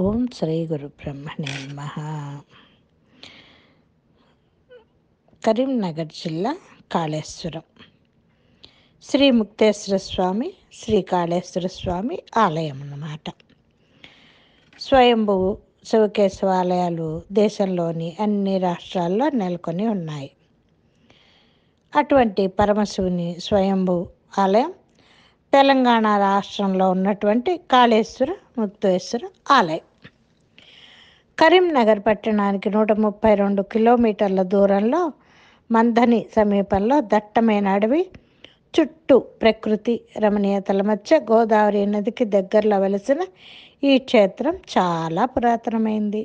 ఓం శ్రీ గురు బ్రహ్మణే నమ కరీంనగర్ జిల్లా కాళేశ్వరం శ్రీ ముక్తేశ్వర స్వామి శ్రీ కాళేశ్వర స్వామి ఆలయం అన్నమాట స్వయంభువు శివకేశవ ఆలయాలు దేశంలోని అన్ని రాష్ట్రాల్లో నెలకొని ఉన్నాయి అటువంటి పరమశివుని స్వయంభు ఆలయం తెలంగాణ రాష్ట్రంలో ఉన్నటువంటి కాళేశ్వర ముక్తేశ్వర ఆలయం కరీంనగర్ పట్టణానికి నూట ముప్పై రెండు కిలోమీటర్ల దూరంలో మందని సమీపంలో దట్టమైన అడవి చుట్టూ ప్రకృతి రమణీయతల మధ్య గోదావరి నదికి దగ్గరలో వెలిసిన ఈ క్షేత్రం చాలా పురాతనమైంది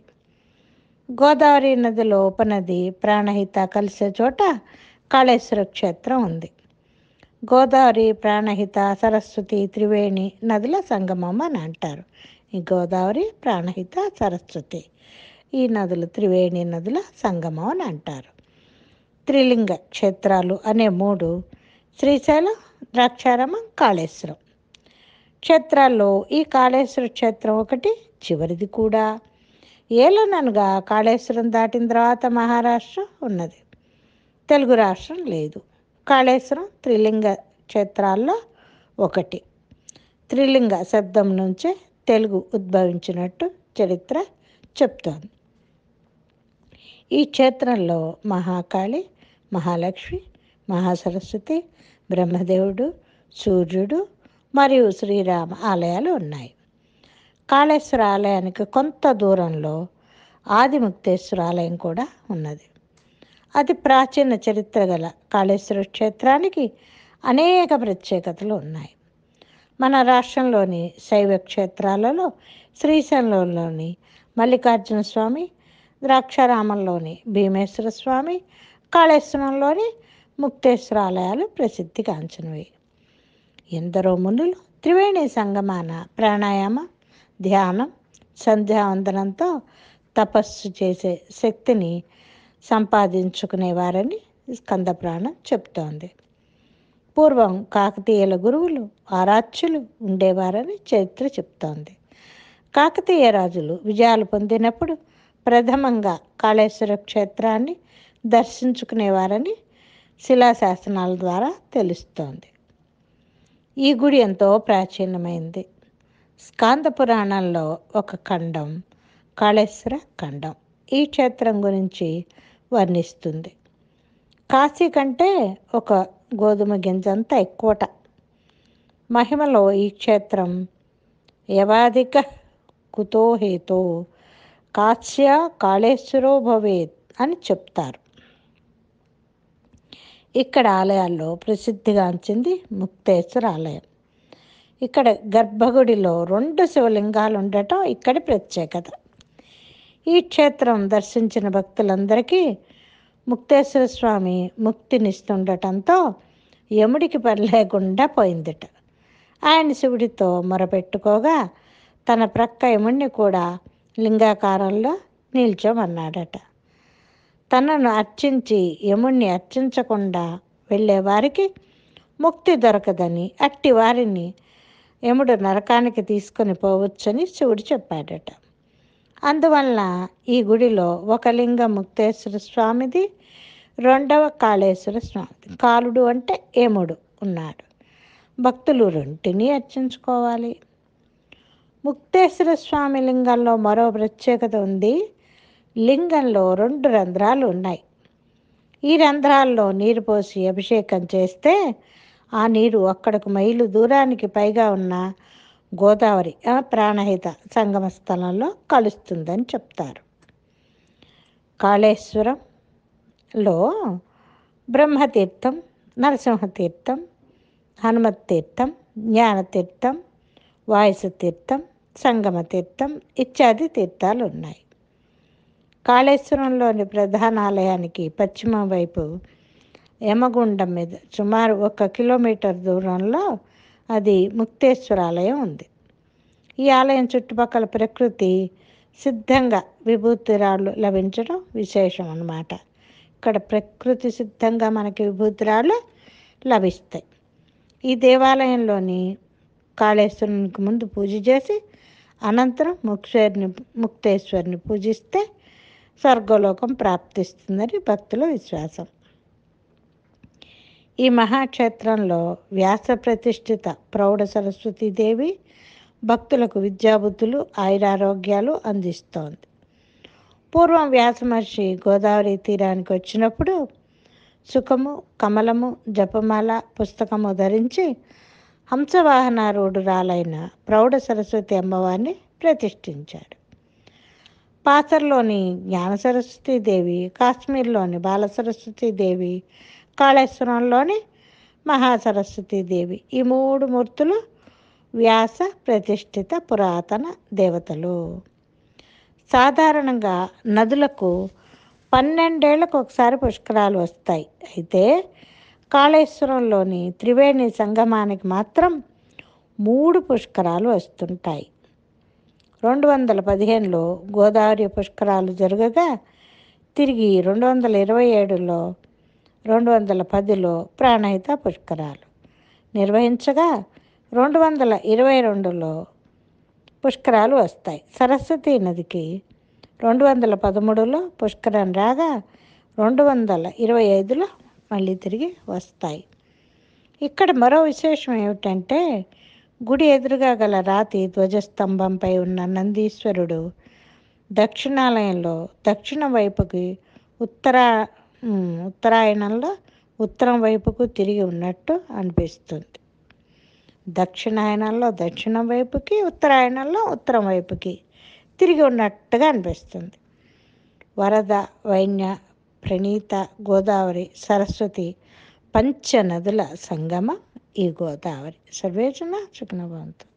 గోదావరి నదిలో ఉపనది ప్రాణహిత కలిసే చోట కాళేశ్వర క్షేత్రం ఉంది గోదావరి ప్రాణహిత సరస్వతి త్రివేణి నదుల సంగమం అని అంటారు ఈ గోదావరి ప్రాణహిత సరస్వతి ఈ నదులు త్రివేణి నదుల సంగమం అని అంటారు త్రిలింగ క్షేత్రాలు అనే మూడు శ్రీశైలం ద్రాక్షారామం కాళేశ్వరం క్షేత్రాల్లో ఈ కాళేశ్వర క్షేత్రం ఒకటి చివరిది కూడా ఏలననగా కాళేశ్వరం దాటిన తర్వాత మహారాష్ట్ర ఉన్నది తెలుగు రాష్ట్రం లేదు కాళేశ్వరం త్రిలింగ క్షేత్రాల్లో ఒకటి త్రిలింగ శబ్దం నుంచే తెలుగు ఉద్భవించినట్టు చరిత్ర చెప్తోంది ఈ క్షేత్రంలో మహాకాళి మహాలక్ష్మి మహాసరస్వతి బ్రహ్మదేవుడు సూర్యుడు మరియు శ్రీరామ ఆలయాలు ఉన్నాయి కాళేశ్వర ఆలయానికి కొంత దూరంలో ఆదిముక్తేశ్వర ఆలయం కూడా ఉన్నది అతి ప్రాచీన చరిత్ర గల కాళేశ్వర క్షేత్రానికి అనేక ప్రత్యేకతలు ఉన్నాయి మన రాష్ట్రంలోని శైవ క్షేత్రాలలో శ్రీశైలంలోని మల్లికార్జున స్వామి ద్రాక్షారామంలోని భీమేశ్వర స్వామి కాళేశ్వరంలోని ముక్తేశ్వర ఆలయాలు ప్రసిద్ధిగాంచినవి ఎందరో మునులు త్రివేణి సంగమాన ప్రాణాయామ ధ్యానం సంధ్యావందనంతో తపస్సు చేసే శక్తిని సంపాదించుకునేవారని స్కంద చెప్తోంది పూర్వం కాకతీయుల గురువులు ఆరాధ్యులు ఉండేవారని చరిత్ర చెప్తోంది కాకతీయ రాజులు విజయాలు పొందినప్పుడు ప్రథమంగా కాళేశ్వర క్షేత్రాన్ని దర్శించుకునేవారని శిలాశాసనాల ద్వారా తెలుస్తోంది ఈ గుడి ఎంతో ప్రాచీనమైంది స్కాంద పురాణంలో ఒక ఖండం కాళేశ్వర ఖండం ఈ క్షేత్రం గురించి వర్ణిస్తుంది కాశీ కంటే ఒక గోధుమ గింజ అంతా ఎక్కువట మహిమలో ఈ క్షేత్రం యవాధిక కుతోహేతో కాశ్య కాళేశ్వరో భవేత్ అని చెప్తారు ఇక్కడ ఆలయాల్లో ప్రసిద్ధిగాంచింది ముక్తేశ్వర ఆలయం ఇక్కడ గర్భగుడిలో రెండు శివలింగాలు ఉండటం ఇక్కడి ప్రత్యేకత ఈ క్షేత్రం దర్శించిన భక్తులందరికీ ముక్తేశ్వర స్వామి ముక్తినిస్తుండటంతో యముడికి పని లేకుండా పోయిందిట ఆయన శివుడితో మొరపెట్టుకోగా తన ప్రక్క యముడిని కూడా లింగాకారంలో నిల్చోమన్నాడట తనను అర్చించి యముణ్ణి అర్చించకుండా వెళ్ళేవారికి ముక్తి దొరకదని అట్టి వారిని యముడు నరకానికి తీసుకొని పోవచ్చని శివుడు చెప్పాడట అందువలన ఈ గుడిలో ఒక లింగం ముక్తేశ్వర స్వామిది రెండవ కాళేశ్వర స్వామి కాలుడు అంటే ఏముడు ఉన్నాడు భక్తులు రెంటినీ అర్చించుకోవాలి ముక్తేశ్వర స్వామి లింగంలో మరో ప్రత్యేకత ఉంది లింగంలో రెండు రంధ్రాలు ఉన్నాయి ఈ రంధ్రాల్లో నీరు పోసి అభిషేకం చేస్తే ఆ నీరు అక్కడకు మైలు దూరానికి పైగా ఉన్న గోదావరి ప్రాణహిత సంగమ స్థలంలో కలుస్తుందని చెప్తారు కాళేశ్వరంలో బ్రహ్మతీర్థం నరసింహతీర్థం హనుమత్ తీర్థం జ్ఞానతీర్థం వాయుసతీర్థం సంగమ తీర్థం ఇత్యాది తీర్థాలు ఉన్నాయి కాళేశ్వరంలోని ప్రధాన ఆలయానికి పశ్చిమ వైపు యమగుండం మీద సుమారు ఒక కిలోమీటర్ దూరంలో అది ముక్తేశ్వరాలయం ఉంది ఈ ఆలయం చుట్టుపక్కల ప్రకృతి సిద్ధంగా విభూతి రాళ్ళు లభించడం విశేషం అన్నమాట ఇక్కడ ప్రకృతి సిద్ధంగా మనకి విభూతి రాళ్ళు లభిస్తాయి ఈ దేవాలయంలోని కాళేశ్వరునికి ముందు పూజ చేసి అనంతరం ముక్తేశ్వరిని ముక్తేశ్వరిని పూజిస్తే స్వర్గలోకం ప్రాప్తిస్తుందని భక్తుల విశ్వాసం ఈ మహాక్షేత్రంలో వ్యాస ప్రతిష్ఠిత ప్రౌఢ సరస్వతీదేవి భక్తులకు విద్యాబుద్ధులు ఆయురారోగ్యాలు అందిస్తోంది పూర్వం వ్యాస మహర్షి గోదావరి తీరానికి వచ్చినప్పుడు సుఖము కమలము జపమాల పుస్తకము ధరించి హంసవాహనారూఢురాలైన ప్రౌఢ సరస్వతి అమ్మవారిని ప్రతిష్ఠించాడు పాసర్లోని జ్ఞాన సరస్వతీదేవి కాశ్మీర్లోని బాల సరస్వతీదేవి కాళేశ్వరంలోని మహాసరస్వతీదేవి ఈ మూడు మూర్తులు వ్యాస ప్రతిష్ఠిత పురాతన దేవతలు సాధారణంగా నదులకు పన్నెండేళ్లకు ఒకసారి పుష్కరాలు వస్తాయి అయితే కాళేశ్వరంలోని త్రివేణి సంగమానికి మాత్రం మూడు పుష్కరాలు వస్తుంటాయి రెండు వందల పదిహేనులో గోదావరి పుష్కరాలు జరగగా తిరిగి రెండు వందల ఇరవై ఏడులో రెండు వందల పదిలో ప్రాణహిత పుష్కరాలు నిర్వహించగా రెండు వందల ఇరవై రెండులో పుష్కరాలు వస్తాయి సరస్వతీ నదికి రెండు వందల పదమూడులో పుష్కరం రాగా రెండు వందల ఇరవై ఐదులో మళ్ళీ తిరిగి వస్తాయి ఇక్కడ మరో విశేషం ఏమిటంటే గుడి ఎదురుగా గల రాతి ధ్వజస్తంభంపై ఉన్న నందీశ్వరుడు దక్షిణాలయంలో దక్షిణ వైపుకి ఉత్తరా ఉత్తరాయణంలో ఉత్తరం వైపుకు తిరిగి ఉన్నట్టు అనిపిస్తుంది దక్షిణాయనంలో దక్షిణం వైపుకి ఉత్తరాయణంలో ఉత్తరం వైపుకి తిరిగి ఉన్నట్టుగా అనిపిస్తుంది వరద వైన్య ప్రణీత గోదావరి సరస్వతి పంచనదుల సంగమ ఈ గోదావరి సర్వేజన సుఖనభవంతు